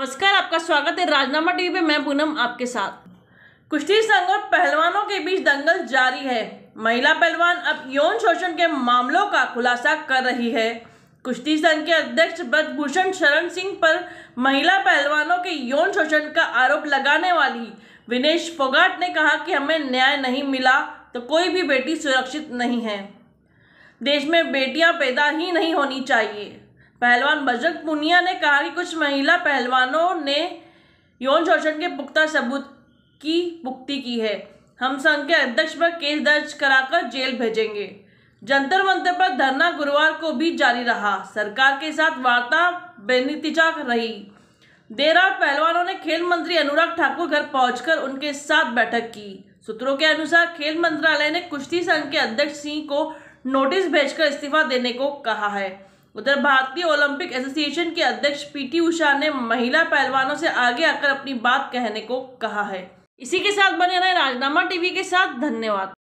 नमस्कार आपका स्वागत है राजनामा टीवी पे मैं पूनम आपके साथ कुश्ती संघ और पहलवानों के बीच दंगल जारी है महिला पहलवान अब यौन शोषण के मामलों का खुलासा कर रही है कुश्ती संघ के अध्यक्ष ब्रजभूषण शरण सिंह पर महिला पहलवानों के यौन शोषण का आरोप लगाने वाली विनेश फोगाट ने कहा कि हमें न्याय नहीं मिला तो कोई भी बेटी सुरक्षित नहीं है देश में बेटियां पैदा ही नहीं होनी चाहिए पहलवान बजरंग पुनिया ने कहा कि कुछ महिला पहलवानों ने यौन शोषण के पुख्ता सबूत की पुख्ती की है हम संघ के अध्यक्ष पर केस दर्ज कराकर जेल भेजेंगे जंतर मंतर पर धरना गुरुवार को भी जारी रहा सरकार के साथ वार्ता बेनतीजा रही देर रात पहलवानों ने खेल मंत्री अनुराग ठाकुर घर पहुंचकर उनके साथ बैठक की सूत्रों के अनुसार खेल मंत्रालय ने कुश्ती संघ के अध्यक्ष सिंह को नोटिस भेजकर इस्तीफा देने को कहा है उधर भारतीय ओलंपिक एसोसिएशन के अध्यक्ष पीटी उषा ने महिला पहलवानों से आगे आकर अपनी बात कहने को कहा है इसी के साथ बने रहे राजनामा टीवी के साथ धन्यवाद